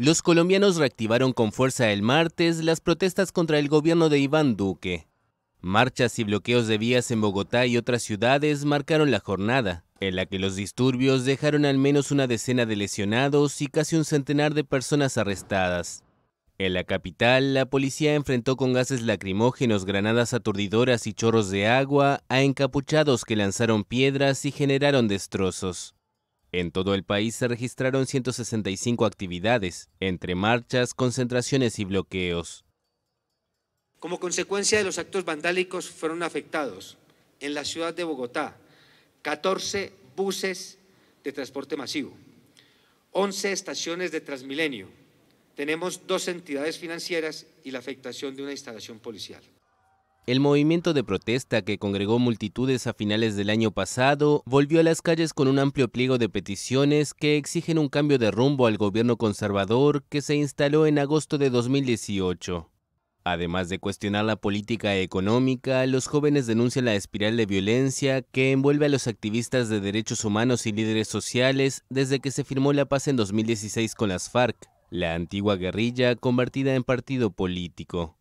Los colombianos reactivaron con fuerza el martes las protestas contra el gobierno de Iván Duque. Marchas y bloqueos de vías en Bogotá y otras ciudades marcaron la jornada, en la que los disturbios dejaron al menos una decena de lesionados y casi un centenar de personas arrestadas. En la capital, la policía enfrentó con gases lacrimógenos, granadas aturdidoras y chorros de agua a encapuchados que lanzaron piedras y generaron destrozos. En todo el país se registraron 165 actividades, entre marchas, concentraciones y bloqueos. Como consecuencia de los actos vandálicos fueron afectados en la ciudad de Bogotá 14 buses de transporte masivo, 11 estaciones de Transmilenio. Tenemos dos entidades financieras y la afectación de una instalación policial. El movimiento de protesta que congregó multitudes a finales del año pasado volvió a las calles con un amplio pliego de peticiones que exigen un cambio de rumbo al gobierno conservador que se instaló en agosto de 2018. Además de cuestionar la política económica, los jóvenes denuncian la espiral de violencia que envuelve a los activistas de derechos humanos y líderes sociales desde que se firmó la paz en 2016 con las FARC, la antigua guerrilla convertida en partido político.